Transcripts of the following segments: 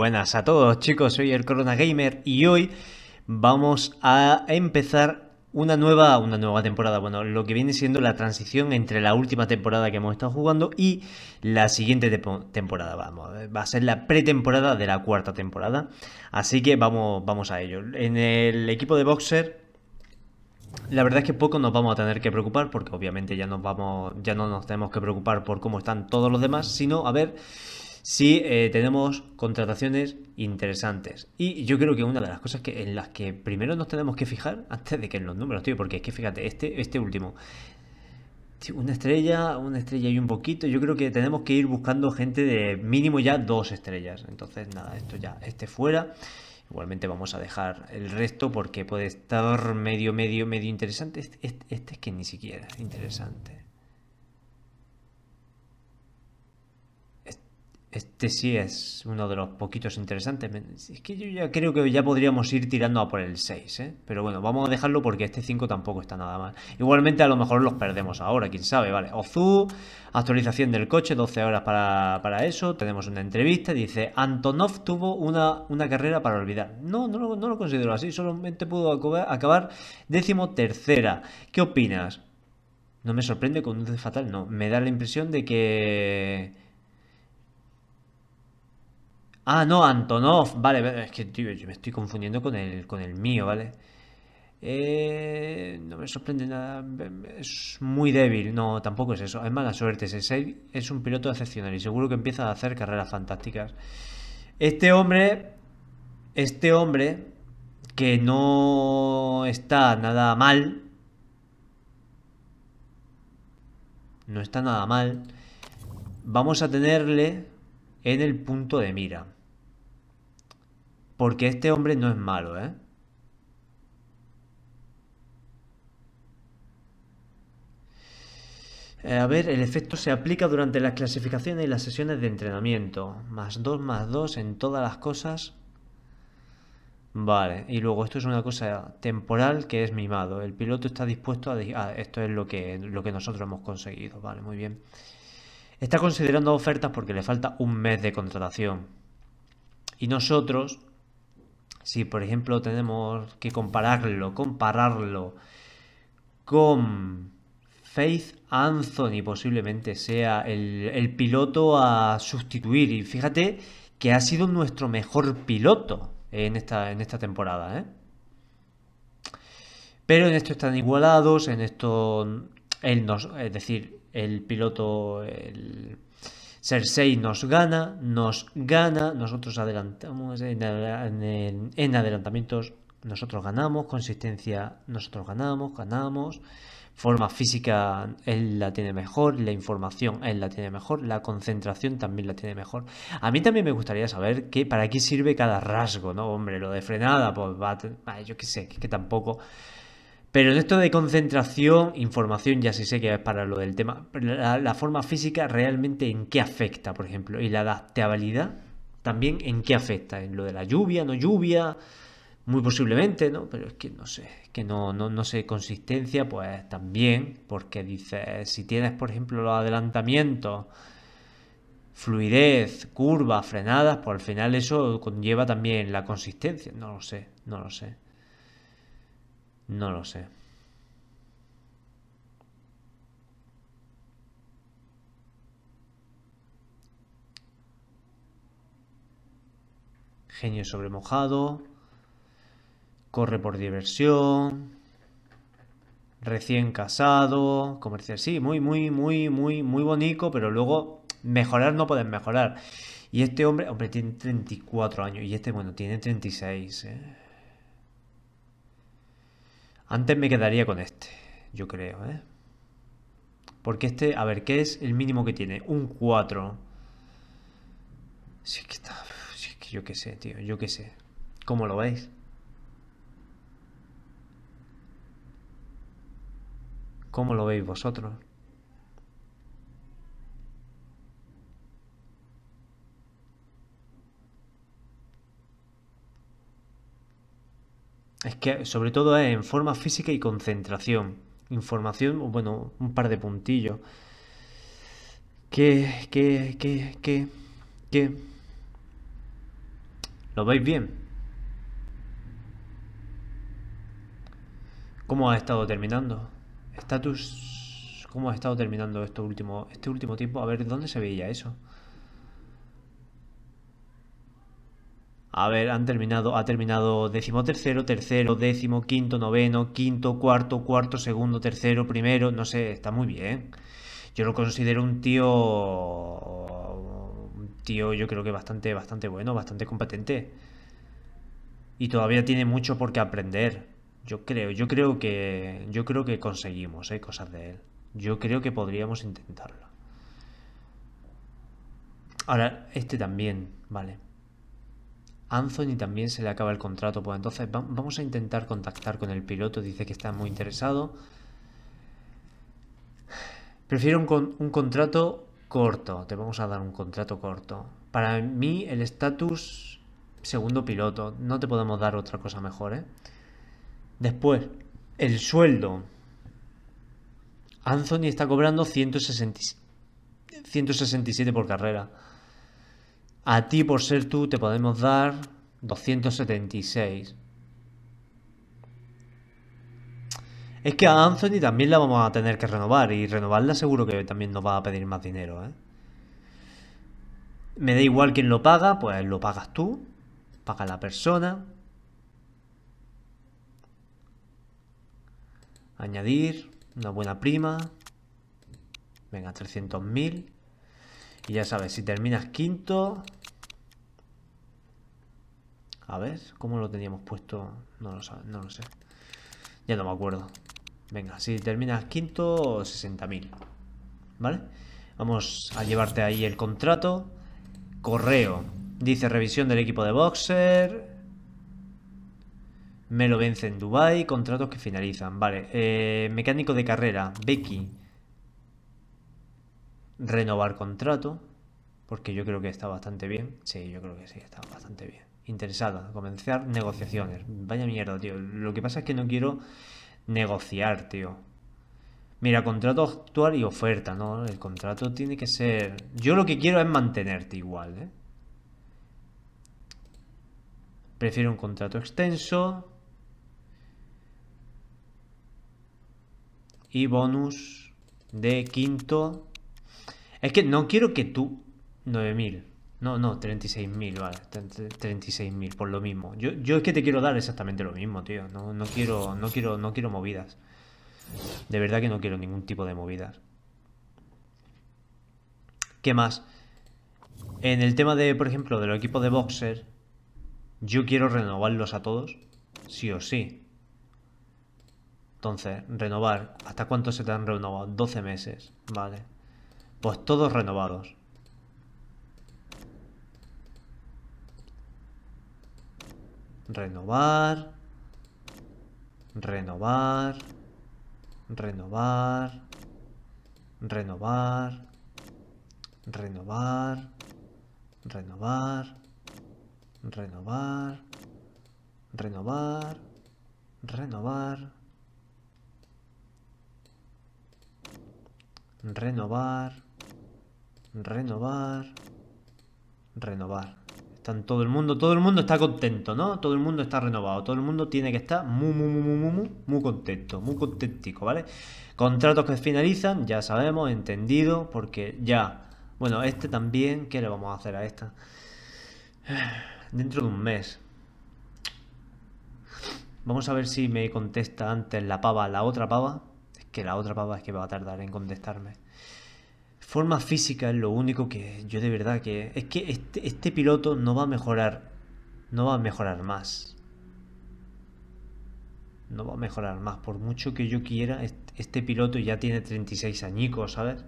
buenas a todos chicos, soy el Corona Gamer y hoy vamos a empezar una nueva, una nueva temporada, bueno, lo que viene siendo la transición entre la última temporada que hemos estado jugando y la siguiente temporada, vamos, eh, va a ser la pretemporada de la cuarta temporada, así que vamos, vamos a ello. En el equipo de Boxer la verdad es que poco nos vamos a tener que preocupar porque obviamente ya nos vamos ya no nos tenemos que preocupar por cómo están todos los demás, sino a ver si eh, tenemos contrataciones interesantes. Y yo creo que una de las cosas que, en las que primero nos tenemos que fijar, antes de que en los números, tío, porque es que fíjate, este, este último, una estrella, una estrella y un poquito. Yo creo que tenemos que ir buscando gente de mínimo ya dos estrellas. Entonces, nada, esto ya, este fuera. Igualmente vamos a dejar el resto porque puede estar medio, medio, medio interesante. Este, este, este es que ni siquiera es interesante. este sí es uno de los poquitos interesantes. Es que yo ya creo que ya podríamos ir tirando a por el 6, ¿eh? Pero bueno, vamos a dejarlo porque este 5 tampoco está nada mal. Igualmente a lo mejor los perdemos ahora, quién sabe, ¿vale? Ozu, actualización del coche, 12 horas para, eso. Tenemos una entrevista, dice, Antonov tuvo una, una carrera para olvidar. No, no, no lo considero así, solamente pudo acabar décimo tercera. ¿Qué opinas? No me sorprende conduce fatal, no. Me da la impresión de que Ah, no, Antonov. Vale, es que tío, yo me estoy confundiendo con el, con el mío, ¿vale? Eh, no me sorprende nada. Es muy débil. No, tampoco es eso. Es mala suerte. Ese es un piloto excepcional y seguro que empieza a hacer carreras fantásticas. Este hombre. Este hombre. Que no está nada mal. No está nada mal. Vamos a tenerle en el punto de mira. Porque este hombre no es malo, ¿eh? ¿eh? A ver, el efecto se aplica durante las clasificaciones y las sesiones de entrenamiento. Más dos, más dos en todas las cosas. Vale, y luego esto es una cosa temporal que es mimado. El piloto está dispuesto a... Ah, esto es lo que, lo que nosotros hemos conseguido. Vale, muy bien. Está considerando ofertas porque le falta un mes de contratación. Y nosotros si por ejemplo tenemos que compararlo, compararlo con Faith Anthony posiblemente sea el, piloto a sustituir. Y fíjate que ha sido nuestro mejor piloto en esta, en esta temporada. ¿eh? Pero en esto están igualados, en esto es decir, el piloto, el Cersei nos gana, nos gana, nosotros adelantamos en, adelantamientos, nosotros ganamos, consistencia, nosotros ganamos, ganamos, forma física, él la tiene mejor, la información, él la tiene mejor, la concentración también la tiene mejor. A mí también me gustaría saber qué, para qué sirve cada rasgo, ¿no? Hombre, lo de frenada, pues va, yo qué sé, que tampoco... Pero esto de concentración, información, ya sí sé que es para lo del tema. La, forma física realmente en qué afecta, por ejemplo. Y la adaptabilidad también en qué afecta. En lo de la lluvia, no lluvia, muy posiblemente, ¿no? Pero es que no sé, que no, no, no sé. Consistencia, pues también, porque dice, si tienes, por ejemplo, los adelantamientos, fluidez, curvas, frenadas, pues al final eso conlleva también la consistencia. No lo sé, no lo sé. No lo sé. Genio sobremojado. Corre por diversión. Recién casado. Comercial. Sí, muy, muy, muy, muy, muy bonito. Pero luego mejorar no pueden mejorar. Y este hombre, hombre, tiene 34 años. Y este, bueno, tiene 36. ¿eh? Antes me quedaría con este, yo creo, ¿eh? Porque este, a ver, ¿qué es el mínimo que tiene? Un 4. Si que está... Si que yo qué sé, tío, yo qué sé. ¿Cómo lo veis? ¿Cómo lo veis vosotros? que sobre todo es eh, en forma física y concentración. Información, bueno, un par de puntillos. ¿Qué? ¿Qué? ¿Qué? ¿Qué? ¿Lo veis bien? ¿Cómo ha estado terminando? Estatus... ¿Cómo ha estado terminando esto último, este último tiempo? A ver, ¿dónde se veía eso? A ver, han terminado, ha terminado décimo tercero, tercero, décimo, quinto, noveno, quinto, cuarto, cuarto, segundo, tercero, primero, no sé, está muy bien. Yo lo considero un tío, un tío yo creo que bastante, bastante bueno, bastante competente. Y todavía tiene mucho por qué aprender. Yo creo, yo creo que, yo creo que conseguimos, ¿eh? cosas de él. Yo creo que podríamos intentarlo. Ahora, este también, vale. Anthony también se le acaba el contrato, pues entonces vamos a intentar contactar con el piloto, dice que está muy interesado. Prefiero un, contrato corto, te vamos a dar un contrato corto. Para mí el estatus segundo piloto, no te podemos dar otra cosa mejor. ¿eh? Después, el sueldo. Anthony está cobrando 167 por carrera. A ti por ser tú te podemos dar 276. Es que a Anthony también la vamos a tener que renovar y renovarla seguro que también nos va a pedir más dinero. ¿eh? Me da igual quién lo paga, pues lo pagas tú, paga la persona. Añadir una buena prima. Venga, 300.000. Y ya sabes, si terminas quinto... A ver, ¿cómo lo teníamos puesto? No lo, sé. Ya no me acuerdo. Venga, si terminas quinto, 60.000. ¿Vale? Vamos a llevarte ahí el contrato. Correo. Dice revisión del equipo de boxer. Me lo vence en Dubai. Contratos que finalizan. Vale. Eh, mecánico de carrera. Becky renovar contrato, porque yo creo que está bastante bien. Sí, yo creo que sí, está bastante bien. Interesada, comenzar negociaciones. Vaya mierda, tío. Lo que pasa es que no quiero negociar, tío. Mira, contrato actual y oferta, ¿no? El contrato tiene que ser... Yo lo que quiero es mantenerte igual, ¿eh? Prefiero un contrato extenso. Y bonus de quinto es que no quiero que tú... 9.000. No, no, 36.000, vale. 36.000, por lo mismo. Yo, es que te quiero dar exactamente lo mismo, tío. No, no, quiero, no, quiero, no quiero movidas. De verdad que no quiero ningún tipo de movidas. ¿Qué más? En el tema de, por ejemplo, de los equipos de boxer, yo quiero renovarlos a todos, sí o sí. Entonces, renovar. ¿Hasta cuánto se te han renovado? 12 meses, vale. Pues todos renovados. Renovar. Renovar. Renovar. Renovar. Renovar. Renovar. Renovar. Renovar. Renovar. Renovar. Renovar. Renovar. Están todo el mundo, todo el mundo está contento, ¿no? Todo el mundo está renovado, todo el mundo tiene que estar muy, muy, muy, muy, muy, muy contento, muy contentico, ¿vale? Contratos que finalizan, ya sabemos, entendido, porque ya... Bueno, este también, ¿qué le vamos a hacer a esta? Dentro de un mes. Vamos a ver si me contesta antes la pava, la otra pava. Es que la otra pava es que va a tardar en contestarme forma física es lo único que yo de verdad que... Es que este, este, piloto no va a mejorar. No va a mejorar más. No va a mejorar más. Por mucho que yo quiera, este, piloto ya tiene 36 añicos, ¿sabes?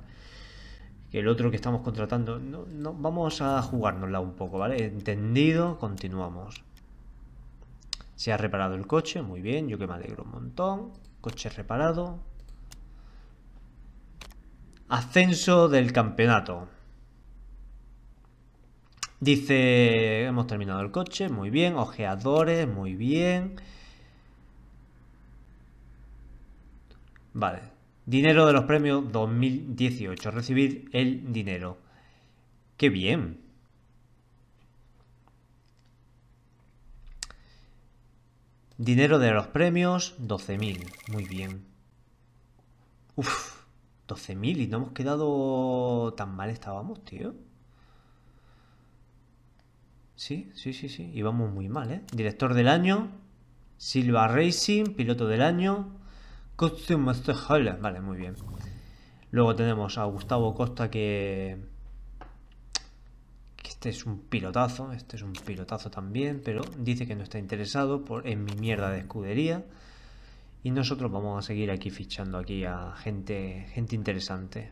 el otro que estamos contratando. No, no, vamos a jugárnosla un poco, ¿vale? Entendido, continuamos. Se ha reparado el coche, muy bien, yo que me alegro un montón. Coche reparado, Ascenso del campeonato. Dice, hemos terminado el coche, muy bien. Ojeadores, muy bien. Vale. Dinero de los premios 2018. Recibir el dinero. Qué bien. Dinero de los premios 12.000. Muy bien. Uf. 12.000 y no hemos quedado tan mal estábamos, tío. Sí, sí, sí, sí. Íbamos muy mal, ¿eh? Director del año. Silva Racing, piloto del año. Costume Master Vale, muy bien. Luego tenemos a Gustavo Costa que... que... Este es un pilotazo. Este es un pilotazo también. Pero dice que no está interesado por... en mi mierda de escudería. Y nosotros vamos a seguir aquí fichando aquí a gente, gente interesante.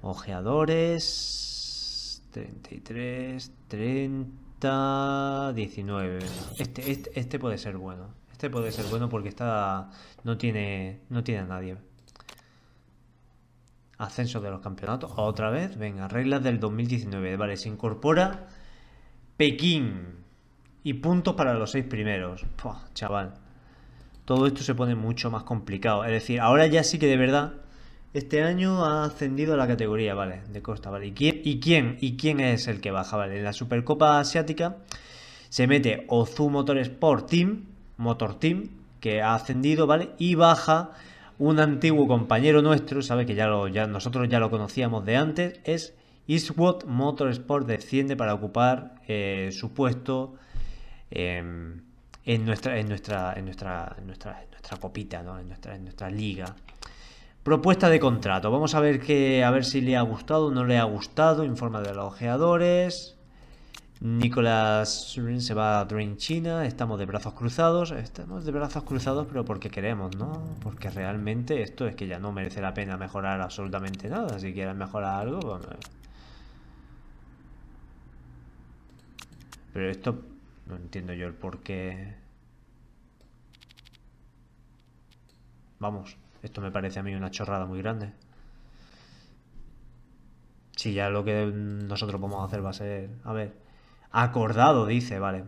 Ojeadores. 33, 30, 19. Este, este, puede ser bueno. Este puede ser bueno porque está, no, tiene, no tiene a nadie. Ascenso de los campeonatos. Otra vez, venga, reglas del 2019. Vale, se incorpora Pekín. Y puntos para los seis primeros. chaval todo esto se pone mucho más complicado. Es decir, ahora ya sí que de verdad, este año ha ascendido a la categoría, ¿vale? De Costa, ¿vale? ¿Y quién, y quién, es el que baja, ¿vale? En la Supercopa Asiática se mete Ozu Motorsport Team, Motor Team, que ha ascendido, ¿vale? Y baja un antiguo compañero nuestro, sabe Que ya, lo, ya nosotros ya lo conocíamos de antes, es Eastwood Motorsport desciende para ocupar eh, su puesto en nuestra, en nuestra, en nuestra, nuestra, nuestra copita, ¿no? en, nuestra, en nuestra liga. Propuesta de contrato. Vamos a ver que, a ver si le ha gustado o no le ha gustado. Informa de los ojeadores. Nicolás se va a Dream China. Estamos de brazos cruzados. Estamos de brazos cruzados, pero porque queremos, ¿no? Porque realmente esto es que ya no merece la pena mejorar absolutamente nada. Si quieres mejorar algo, Pero esto no entiendo yo el por qué... Vamos, esto me parece a mí una chorrada muy grande. Si ya lo que nosotros vamos a hacer va a ser... A ver, acordado, dice, vale.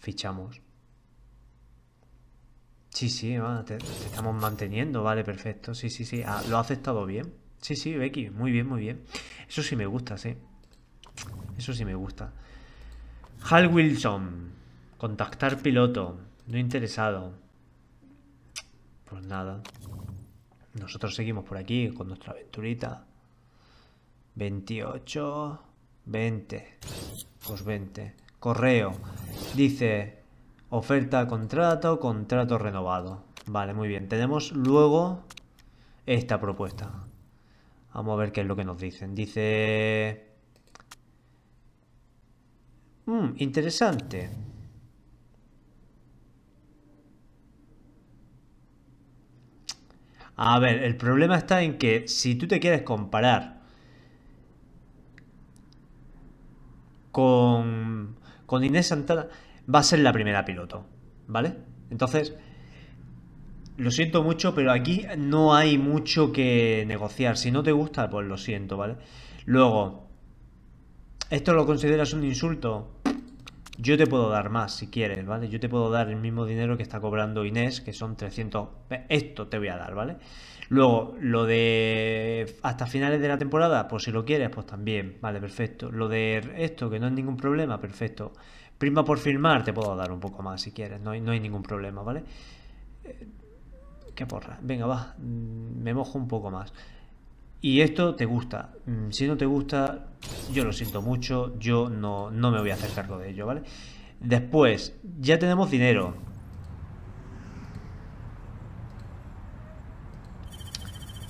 Fichamos. Sí, sí, te, estamos manteniendo, vale, perfecto. Sí, sí, sí. Ah, ¿Lo ha aceptado bien? Sí, sí, Becky. Muy bien, muy bien. Eso sí me gusta, sí. Eso sí me gusta. Hal Wilson. Contactar piloto. No interesado. Pues nada. Nosotros seguimos por aquí con nuestra aventurita. 28, 20. Pues 20. Correo. Dice oferta contrato, contrato renovado. Vale, muy bien. Tenemos luego esta propuesta. Vamos a ver qué es lo que nos dicen. Dice... Mm, interesante. A ver, el problema está en que si tú te quieres comparar con, con Inés Santana, va a ser la primera piloto, ¿vale? Entonces, lo siento mucho, pero aquí no hay mucho que negociar. Si no te gusta, pues lo siento, ¿vale? Luego, ¿esto lo consideras un insulto? Yo te puedo dar más si quieres, ¿vale? Yo te puedo dar el mismo dinero que está cobrando Inés, que son 300... Esto te voy a dar, ¿vale? Luego, lo de hasta finales de la temporada, pues si lo quieres, pues también, vale, perfecto. Lo de esto, que no es ningún problema, perfecto. Prima por firmar, te puedo dar un poco más si quieres, no hay, no hay ningún problema, ¿vale? Eh, qué porra, venga, va, mm, me mojo un poco más y esto te gusta. Mm, si no te gusta, yo lo siento mucho, yo no, me voy a hacer cargo de ello, ¿vale? Después, ya tenemos dinero.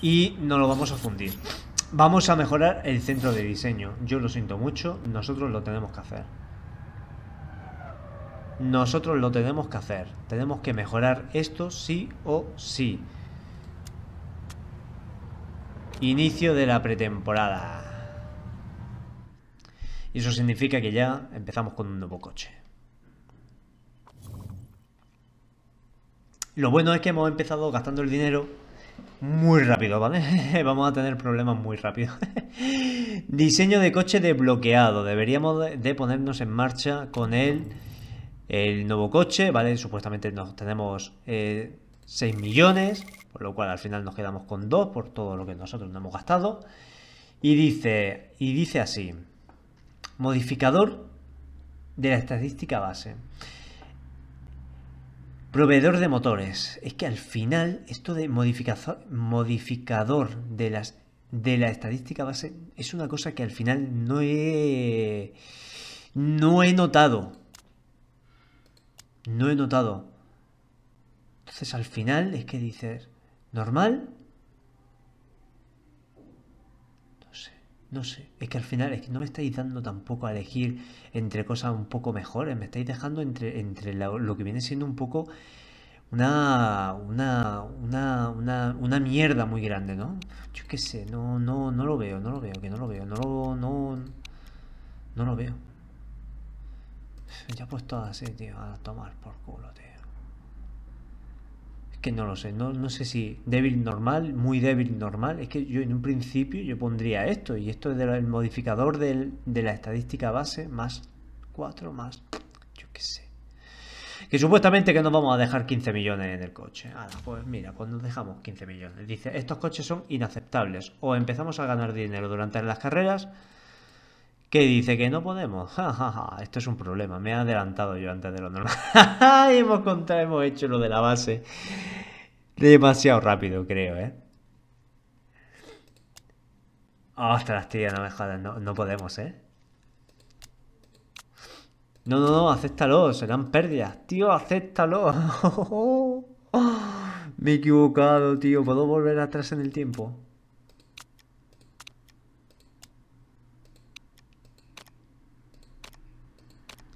Y no lo vamos a fundir. Vamos a mejorar el centro de diseño. Yo lo siento mucho, nosotros lo tenemos que hacer. Nosotros lo tenemos que hacer. Tenemos que mejorar esto sí o sí. Inicio de la pretemporada. Y eso significa que ya empezamos con un nuevo coche. Lo bueno es que hemos empezado gastando el dinero muy rápido, ¿vale? Vamos a tener problemas muy rápido. Diseño de coche desbloqueado. Deberíamos de ponernos en marcha con él el nuevo coche, ¿vale? Supuestamente nos tenemos 6 eh, millones. Con lo cual al final nos quedamos con 2 por todo lo que nosotros no hemos gastado. Y dice, y dice así, modificador de la estadística base. Proveedor de motores. Es que al final esto de modificador de, las, de la estadística base es una cosa que al final no he, no he notado. No he notado. Entonces al final es que dices, normal. No sé, no sé. Es que al final es que no me estáis dando tampoco a elegir entre cosas un poco mejores. Me estáis dejando entre, entre lo que viene siendo un poco una, una, una, una, mierda muy grande, ¿no? Yo qué sé, no, no, no lo veo, no lo veo, que no lo veo, no lo, no, no lo veo. Ya he puesto así, tío, a tomar por culo, no lo sé, no, no, sé si débil normal, muy débil normal, es que yo en un principio yo pondría esto, y esto es del modificador de la estadística base, más 4, más, yo qué sé. Que supuestamente que nos vamos a dejar 15 millones en el coche. pues mira, cuando pues dejamos 15 millones. Dice, estos coches son inaceptables. O empezamos a ganar dinero durante las carreras que dice que no podemos. Ja, Esto es un problema. Me he adelantado yo antes de lo normal. hemos, contado, hemos hecho lo de la base demasiado rápido, creo, ¿eh? Ostras, tío, no me jodas. No, podemos, ¿eh? No, no, no, acéptalo, serán pérdidas. Tío, acéptalo. me he equivocado, tío. ¿Puedo volver atrás en el tiempo?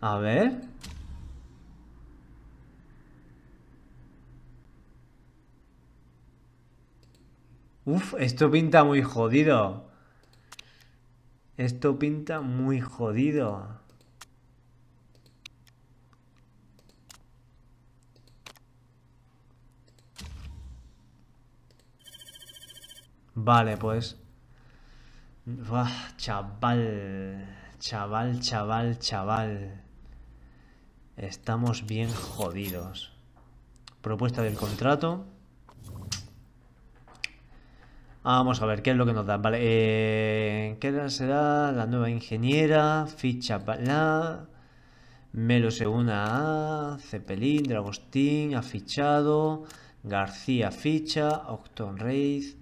A ver. Uf, esto pinta muy jodido. Esto pinta muy jodido. Vale, pues. chaval, chaval, chaval, chaval. Estamos bien jodidos. Propuesta del contrato. Ah, vamos a ver qué es lo que nos da, Vale, eh, ¿qué será la nueva ingeniera? Ficha para... Melo se a Cepelín, Dragostín, afichado, fichado, García ficha, Octon Reis,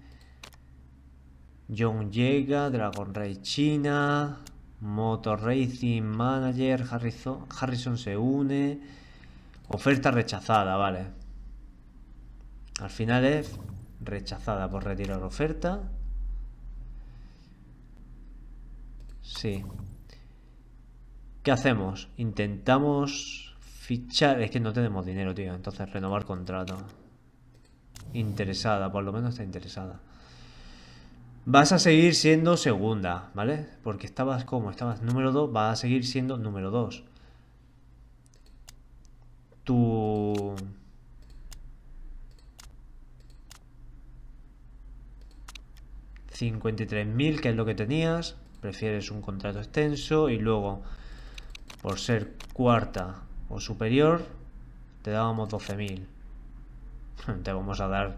John llega, Dragon Ray China, Motor Racing Manager, Harrison, Harrison se une. Oferta rechazada, vale. Al final es rechazada por retirar oferta. Sí. ¿Qué hacemos? Intentamos fichar... Es que no tenemos dinero, tío. Entonces renovar contrato. Interesada, por lo menos está interesada vas a seguir siendo segunda, ¿vale? Porque estabas como, estabas número 2, vas a seguir siendo número 2. Tu... ...53.000, que es lo que tenías... ...prefieres un contrato extenso... ...y luego... ...por ser cuarta o superior... ...te dábamos 12.000... ...te vamos a dar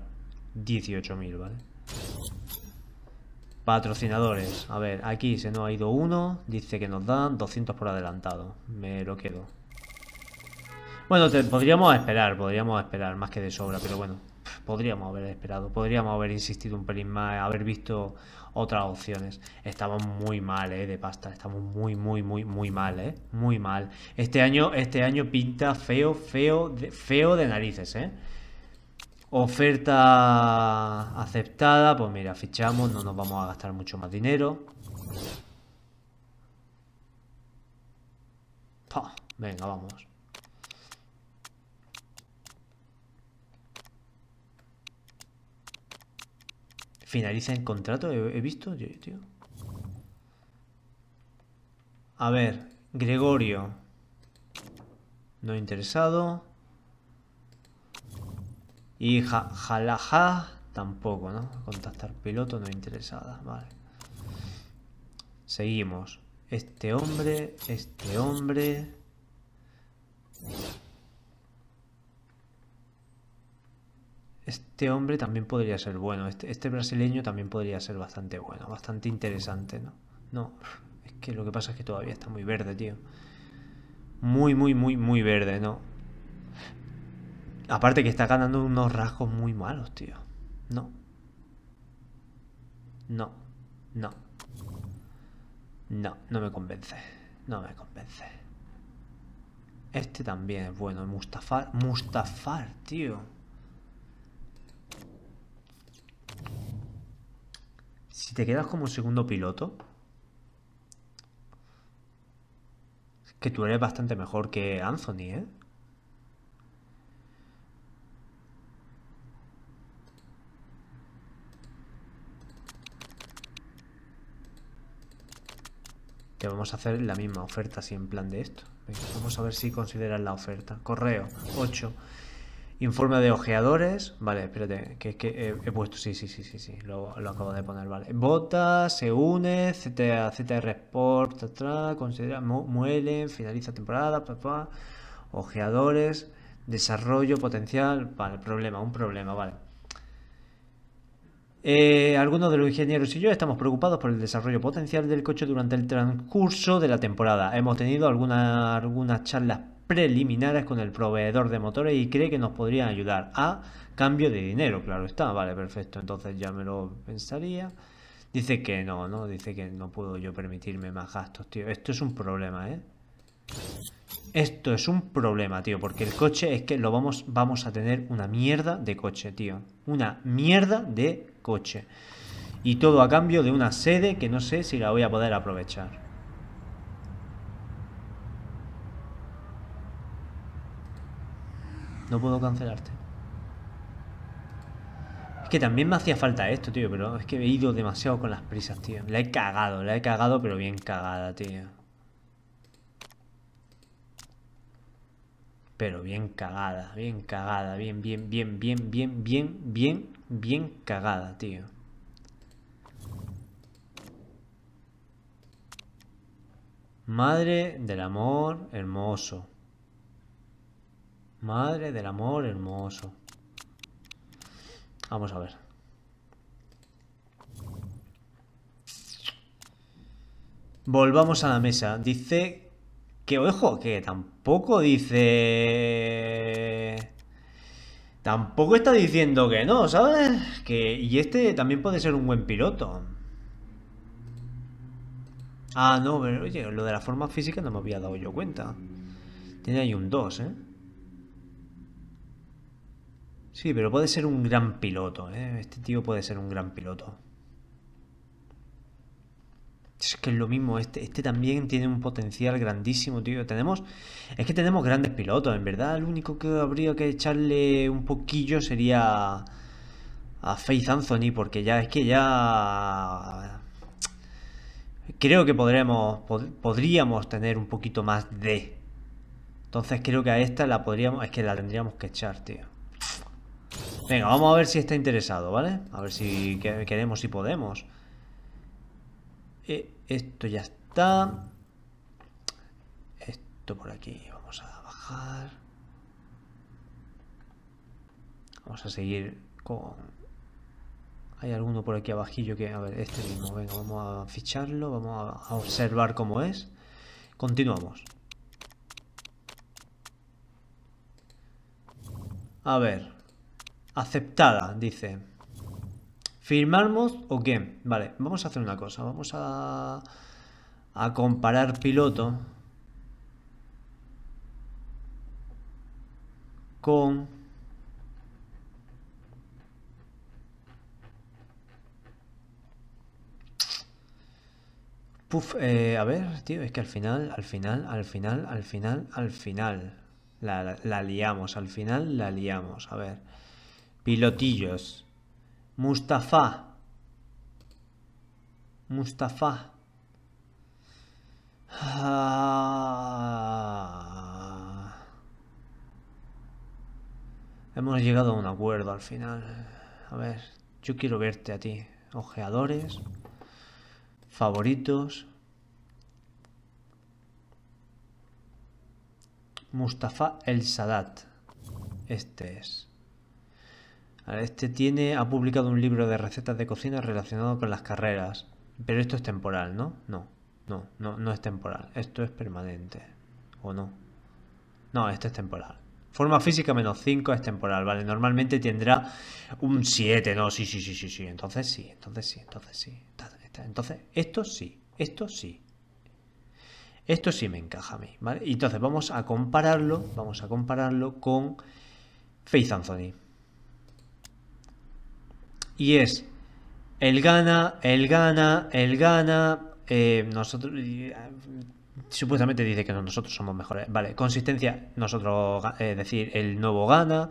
18.000, ¿vale? Patrocinadores. A ver, aquí se nos ha ido uno. Dice que nos dan 200 por adelantado. Me lo quedo. Bueno, podríamos esperar, podríamos esperar más que de sobra, pero bueno, podríamos haber esperado, podríamos haber insistido un pelín más, haber visto otras opciones. Estamos muy mal, eh, de pasta, estamos muy, muy, muy, muy mal, eh, muy mal. Este año, este año pinta feo, feo, feo de narices, eh. Oferta aceptada, pues mira, fichamos, no nos vamos a gastar mucho más dinero. Venga, vamos. Finaliza el contrato, he, visto, A ver, Gregorio. No interesado. Y Jalaja tampoco, ¿no? Contactar piloto no interesada, vale. Seguimos. Este hombre, este hombre... Este hombre también podría ser bueno. Este, este brasileño también podría ser bastante bueno, bastante interesante, ¿no? No, es que lo que pasa es que todavía está muy verde, tío. Muy, muy, muy, muy verde, ¿no? Aparte que está ganando unos rasgos muy malos, tío. No. No. No. No, no me convence. No me convence. Este también es bueno. Mustafar. Mustafar, tío. Si te quedas como segundo piloto... que tú eres bastante mejor que Anthony, ¿eh? que vamos a hacer la misma oferta si en plan de esto. vamos a ver si consideran la oferta. Correo, 8. Informe de ojeadores. Vale, espérate, que, que he, puesto, sí, sí, sí, sí, sí, lo, acabo de poner, vale. botas se une, ctr Sport, considera, muelen, finaliza temporada, papá, ojeadores, desarrollo potencial, vale, problema, un problema, vale. Eh, algunos de los ingenieros y yo estamos preocupados por el desarrollo potencial del coche durante el transcurso de la temporada. Hemos tenido algunas charlas preliminares con el proveedor de motores y cree que nos podrían ayudar a cambio de dinero, claro está. Vale, perfecto, entonces ya me lo pensaría. Dice que no, ¿no? Dice que no puedo yo permitirme más gastos, tío. Esto es un problema, ¿eh? Esto es un problema, tío, porque el coche es que lo vamos, vamos a tener una mierda de coche, tío. Una mierda de coche. Y todo a cambio de una sede que no sé si la voy a poder aprovechar. No puedo cancelarte. Es que también me hacía falta esto, tío, pero es que he ido demasiado con las prisas, tío. La he cagado, la he cagado, pero bien cagada, tío. pero bien cagada, bien cagada, bien, bien, bien, bien, bien, bien, bien, bien cagada, tío. Madre del amor hermoso. Madre del amor hermoso. Vamos a ver. Volvamos a la mesa. Dice que, ojo, que tampoco dice... Tampoco está diciendo que no, ¿sabes? Que, y este también puede ser un buen piloto. Ah, no, pero oye, lo de la forma física no me había dado yo cuenta. Tiene ahí un 2, ¿eh? Sí, pero puede ser un gran piloto, ¿eh? Este tío puede ser un gran piloto. Es que es lo mismo, este, este, también tiene un potencial grandísimo, tío. Tenemos, es que tenemos grandes pilotos, en verdad. Lo único que habría que echarle un poquillo sería a Faith Anthony, porque ya es que ya... Creo que podríamos tener un poquito más de... Entonces creo que a esta la podríamos, es que la tendríamos que echar, tío. Venga, vamos a ver si está interesado, ¿vale? A ver si queremos y podemos esto ya está. Esto por aquí vamos a bajar. Vamos a seguir con... Hay alguno por aquí abajillo que... A ver, este mismo. Venga, vamos a ficharlo. Vamos a observar cómo es. Continuamos. A ver. Aceptada, dice. ¿Firmamos o qué? Vale, vamos a hacer una cosa. Vamos a, a comparar piloto con Puff eh, a ver, tío, es que al final, al final, al final, al final, al final. La, la liamos, al final la liamos. A ver. Pilotillos. Mustafa. Mustafa. Ah. Hemos llegado a un acuerdo al final. A ver, yo quiero verte a ti. Ojeadores. Favoritos. Mustafa El Sadat. Este es. Este tiene, ha publicado un libro de recetas de cocina relacionado con las carreras. Pero esto es temporal, ¿no? No, no, no, no es temporal. Esto es permanente. ¿O no? No, esto es temporal. Forma física menos 5 es temporal, ¿vale? Normalmente tendrá un 7, ¿no? Sí, sí, sí, sí, sí. Entonces sí, entonces sí, entonces sí. Entonces, esto sí, esto sí. Esto sí me encaja a mí, ¿vale? Entonces vamos a compararlo, vamos a compararlo con Faith Anthony y es el gana, el gana, el gana, eh, nosotros eh, supuestamente dice que nosotros somos mejores. Vale, consistencia, nosotros es eh, decir el nuevo gana,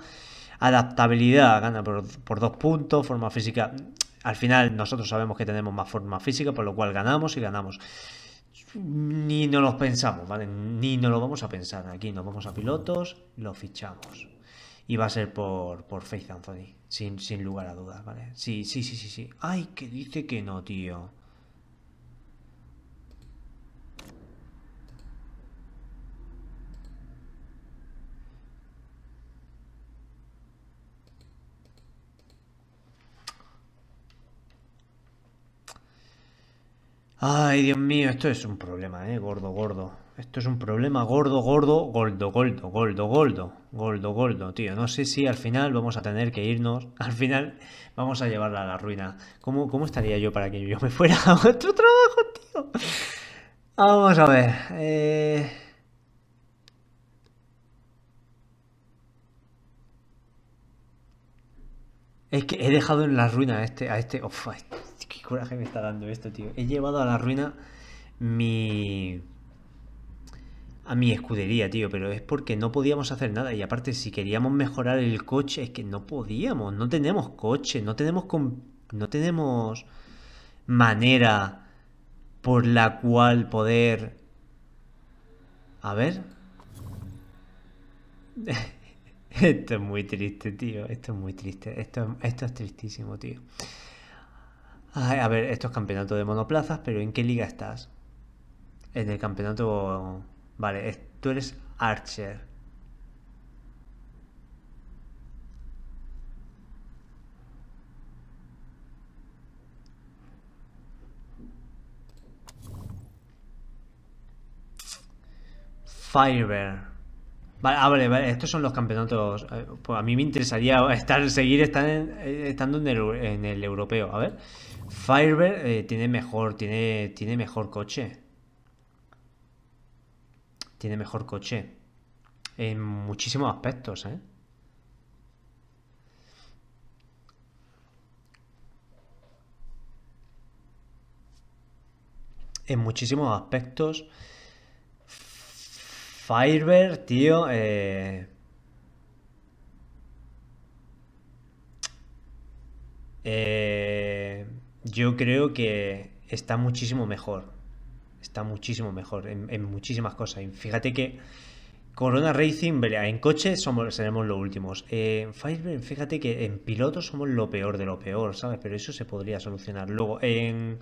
adaptabilidad gana por, dos puntos, forma física. Al final nosotros sabemos que tenemos más forma física, por lo cual ganamos y ganamos ni nos lo pensamos, ¿vale? Ni nos lo vamos a pensar. Aquí nos vamos a pilotos, lo fichamos. Y va a ser por, por Faith Anthony. Sin, lugar a dudas, ¿vale? Sí, sí, sí, sí, sí. Ay, que dice que no, tío. Ay, Dios mío, esto es un problema, ¿eh? Gordo, gordo. Esto es un problema gordo, gordo, gordo, gordo, gordo, gordo, gordo, gordo, tío. No sé si al final vamos a tener que irnos. Al final vamos a llevarla a la ruina. ¿Cómo, cómo estaría yo para que yo me fuera a otro trabajo, tío? Vamos a ver. Eh. Es que he dejado en la ruina a este. este a este... qué coraje me está dando esto, tío. He llevado a la ruina mi a mi escudería, tío, pero es porque no podíamos hacer nada. Y aparte, si queríamos mejorar el coche, es que no podíamos, no tenemos coche, no tenemos, no tenemos manera por la cual poder... A ver. esto es muy triste, tío. Esto es muy triste. Esto, esto es tristísimo, tío. a ver, esto es campeonato de monoplazas, pero ¿en qué liga estás? En el campeonato Vale, tú eres Archer. Firebird. Vale, ah, vale, estos son los campeonatos. Eh, pues a mí me interesaría estar, seguir eh, estando en el, en el, europeo. A ver, Firebird eh, tiene mejor, tiene, tiene mejor coche tiene mejor coche. En muchísimos aspectos, ¿eh? En muchísimos aspectos. Firebird, tío. Eh, eh, yo creo que está muchísimo mejor está muchísimo mejor en, muchísimas cosas. fíjate que Corona Racing, en coche somos, seremos los últimos. en eh, Firebird, fíjate que en piloto somos lo peor de lo peor, ¿sabes? Pero eso se podría solucionar. Luego, en.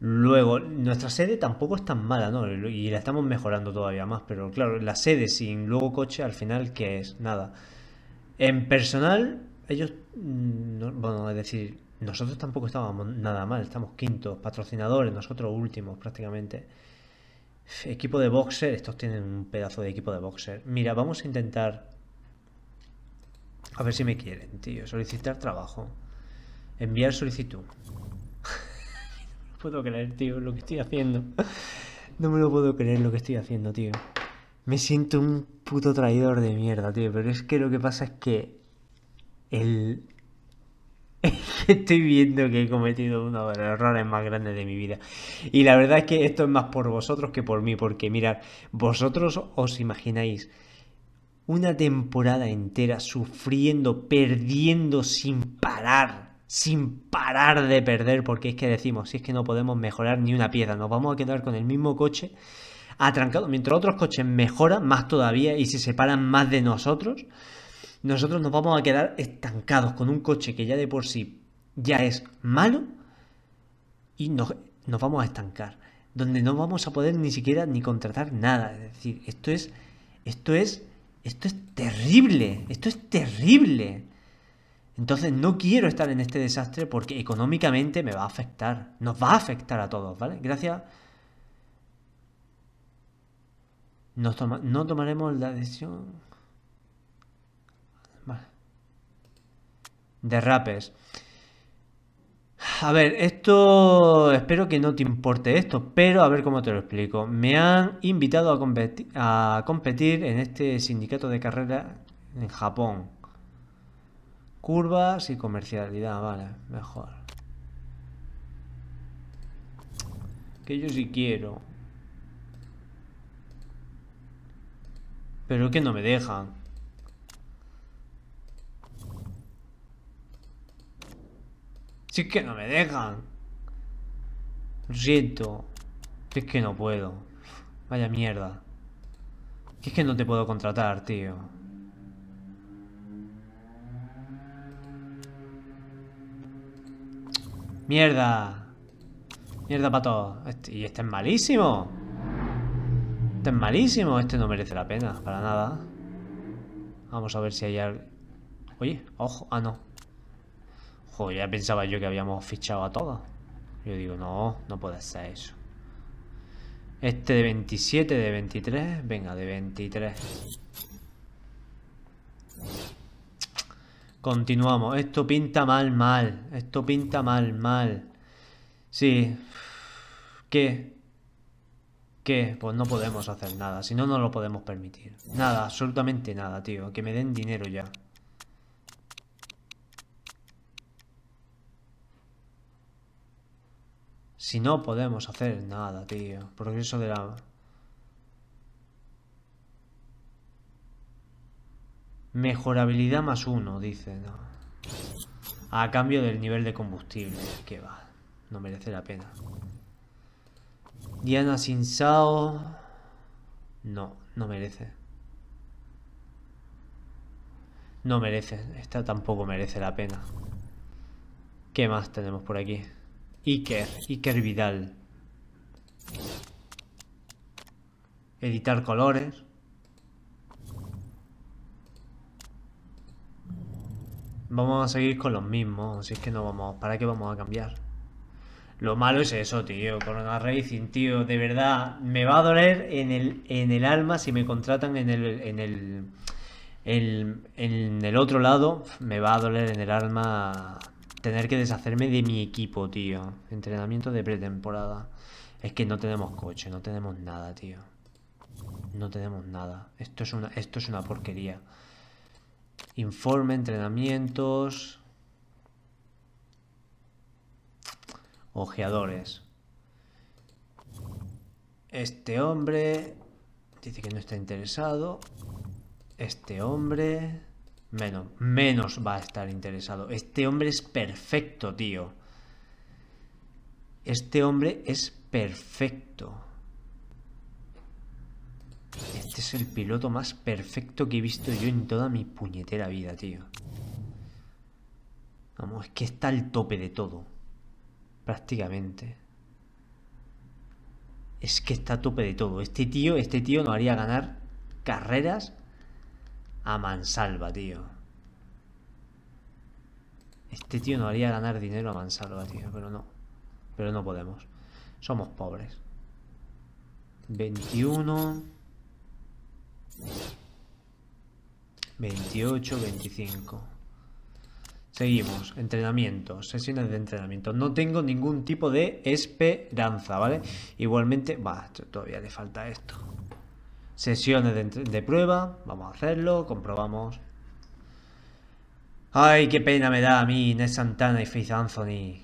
Luego, nuestra sede tampoco es tan mala, ¿no? Y la estamos mejorando todavía más, pero claro, la sede sin luego coche, al final, ¿qué es? Nada. En personal, ellos. Mm, bueno, es decir, nosotros tampoco estábamos nada mal, estamos quintos, patrocinadores, nosotros últimos prácticamente. Equipo de boxer, estos tienen un pedazo de equipo de boxer. Mira, vamos a intentar... A ver si me quieren, tío. Solicitar trabajo. Enviar solicitud. no puedo creer, tío, lo que estoy haciendo. No me lo puedo creer lo que estoy haciendo, tío. Me siento un puto traidor de mierda, tío. Pero es que lo que pasa es que el, estoy viendo que he cometido uno de los errores más grandes de mi vida. Y la verdad es que esto es más por vosotros que por mí, porque mirad, vosotros os imagináis una temporada entera sufriendo, perdiendo sin parar, sin parar de perder, porque es que decimos, si es que no podemos mejorar ni una pieza, nos vamos a quedar con el mismo coche atrancado, mientras otros coches mejoran más todavía y se separan más de nosotros, nosotros nos vamos a quedar estancados con un coche que ya de por sí ya es malo y nos, vamos a estancar, donde no vamos a poder ni siquiera ni contratar nada. Es decir, esto es, esto es, esto es terrible, esto es terrible. Entonces no quiero estar en este desastre porque económicamente me va a afectar, nos va a afectar a todos, ¿vale? Gracias. no tomaremos la decisión. Derrapes. A ver, esto espero que no te importe esto, pero a ver cómo te lo explico. Me han invitado a, competir en este sindicato de carrera en Japón. Curvas y comercialidad, vale, mejor. Que yo sí quiero. Pero que no me dejan. Si es que no me dejan. Lo siento. es que no puedo. Vaya mierda. es que no te puedo contratar, tío. Mierda. Mierda para todos. Este, y este es malísimo. Este es malísimo. Este no merece la pena. Para nada. Vamos a ver si hay algo. Oye, ojo. Ah, no. Joder, ya pensaba yo que habíamos fichado a todos. Yo digo, no, no puede ser eso. Este de 27, de 23. Venga, de 23. Continuamos. Esto pinta mal, mal. Esto pinta mal, mal. Sí. ¿Qué? ¿Qué? Pues no podemos hacer nada. Si no, no lo podemos permitir. Nada, absolutamente nada, tío. Que me den dinero ya. Si no podemos hacer nada, tío. Progreso de la... Mejorabilidad más uno, dice. A cambio del nivel de combustible. Que va. No merece la pena. Diana sin Sao. No, no merece. No merece. Esta tampoco merece la pena. ¿Qué más tenemos por aquí? Iker, Iker Vidal. Editar colores. Vamos a seguir con los mismos, así si es que no vamos, ¿para qué vamos a cambiar? Lo malo es eso, tío, Con Corona Racing, tío, de verdad, me va a doler en el, en el alma si me contratan en el, en el, en el otro lado, me va a doler en el alma tener que deshacerme de mi equipo, tío. Entrenamiento de pretemporada. Es que no tenemos coche, no tenemos nada, tío. No tenemos nada. Esto es una, esto es una porquería. Informe, entrenamientos. Ojeadores. Este hombre dice que no está interesado. Este hombre menos, menos va a estar interesado. Este hombre es perfecto, tío. Este hombre es perfecto. Este es el piloto más perfecto que he visto yo en toda mi puñetera vida, tío. Vamos, es que está al tope de todo. Prácticamente. Es que está a tope de todo. Este tío, este tío no haría ganar carreras a mansalva, tío. Este tío no haría ganar dinero a mansalva, tío, pero no. Pero no podemos. Somos pobres. 21. 28, 25. Seguimos, entrenamiento sesiones de entrenamiento. No tengo ningún tipo de esperanza, ¿vale? Igualmente, va, todavía le falta esto. Sesiones de, prueba. Vamos a hacerlo, comprobamos. Ay, qué pena me da a mí, Inés Santana y Faith Anthony.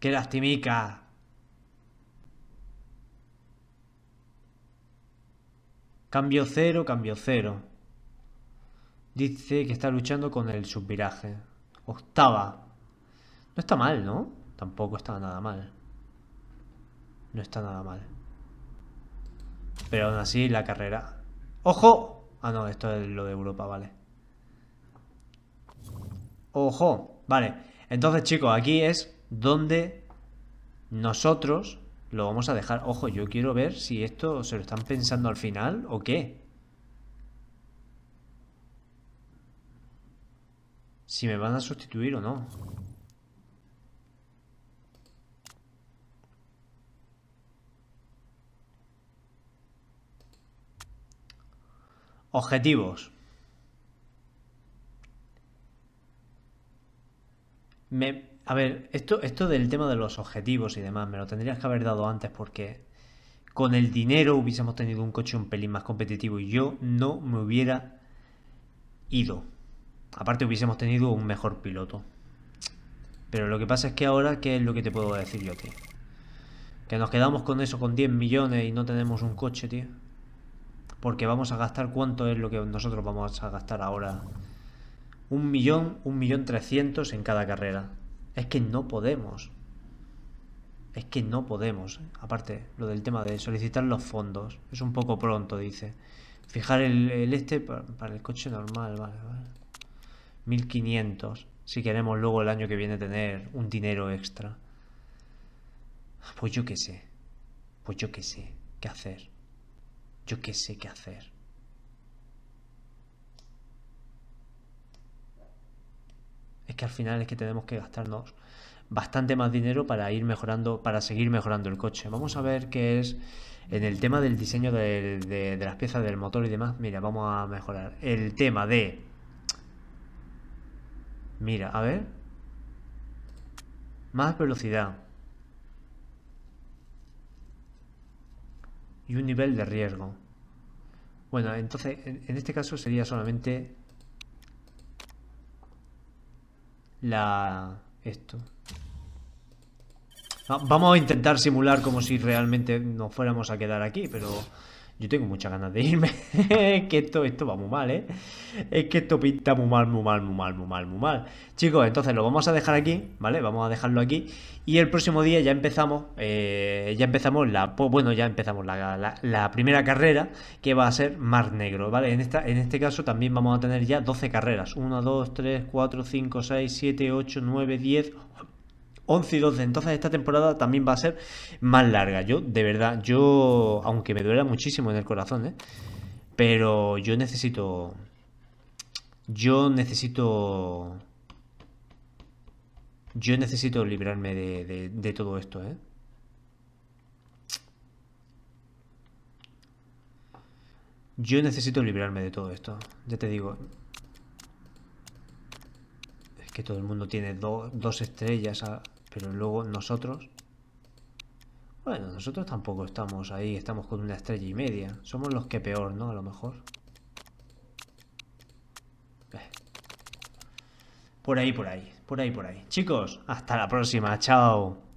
¡Qué lastimica! Cambio cero, cambio cero. Dice que está luchando con el subviraje. Octava. No está mal, ¿no? Tampoco está nada mal. No está nada mal. Pero aún así, la carrera... ¡Ojo! Ah, no, esto es lo de Europa, vale. ¡Ojo! Vale. Entonces, chicos, aquí es donde nosotros lo vamos a dejar. Ojo, yo quiero ver si esto se lo están pensando al final o qué. Si me van a sustituir o no. Objetivos. Me, a ver, esto, esto del tema de los objetivos y demás, me lo tendrías que haber dado antes porque con el dinero hubiésemos tenido un coche un pelín más competitivo y yo no me hubiera ido. Aparte hubiésemos tenido un mejor piloto. Pero lo que pasa es que ahora, ¿qué es lo que te puedo decir yo, tío? Que nos quedamos con eso, con 10 millones y no tenemos un coche, tío porque vamos a gastar cuánto es lo que nosotros vamos a gastar ahora. Un millón, un millón trescientos en cada carrera. Es que no podemos. Es que no podemos. Aparte, lo del tema de solicitar los fondos. Es un poco pronto, dice. Fijar el, este para, el coche normal, vale, vale. 1500. Si queremos luego el año que viene tener un dinero extra. Pues yo qué sé. Pues yo qué sé. ¿Qué hacer? Yo qué sé qué hacer. Es que al final es que tenemos que gastarnos bastante más dinero para ir mejorando, para seguir mejorando el coche. Vamos a ver qué es en el tema del diseño de, las piezas del motor y demás. Mira, vamos a mejorar. El tema de... Mira, a ver. Más velocidad. y un nivel de riesgo. Bueno, entonces en este caso sería solamente la esto. Vamos a intentar simular como si realmente nos fuéramos a quedar aquí, pero yo tengo muchas ganas de irme. es que esto, esto va muy mal, ¿eh? Es que esto pinta muy mal, muy mal, muy mal, muy mal, muy mal. Chicos, entonces lo vamos a dejar aquí, ¿vale? Vamos a dejarlo aquí. Y el próximo día ya empezamos, eh, ya empezamos la, bueno, ya empezamos la, la, la, primera carrera que va a ser Mar Negro, ¿vale? En, esta, en este caso también vamos a tener ya 12 carreras. 1, 2, 3, 4, 5, 6, 7, 8, 9, 10... 11 y 12. Entonces esta temporada también va a ser más larga. Yo, de verdad, yo, aunque me duela muchísimo en el corazón, ¿eh? pero yo necesito... Yo necesito... Yo necesito librarme de, de, todo esto, ¿eh? Yo necesito librarme de todo esto. Ya te digo. Es que todo el mundo tiene dos estrellas. A, pero luego nosotros... Bueno, nosotros tampoco estamos ahí, estamos con una estrella y media. Somos los que peor, ¿no? A lo mejor. Eh. Por ahí, por ahí, por ahí, por ahí. Chicos, hasta la próxima. Chao.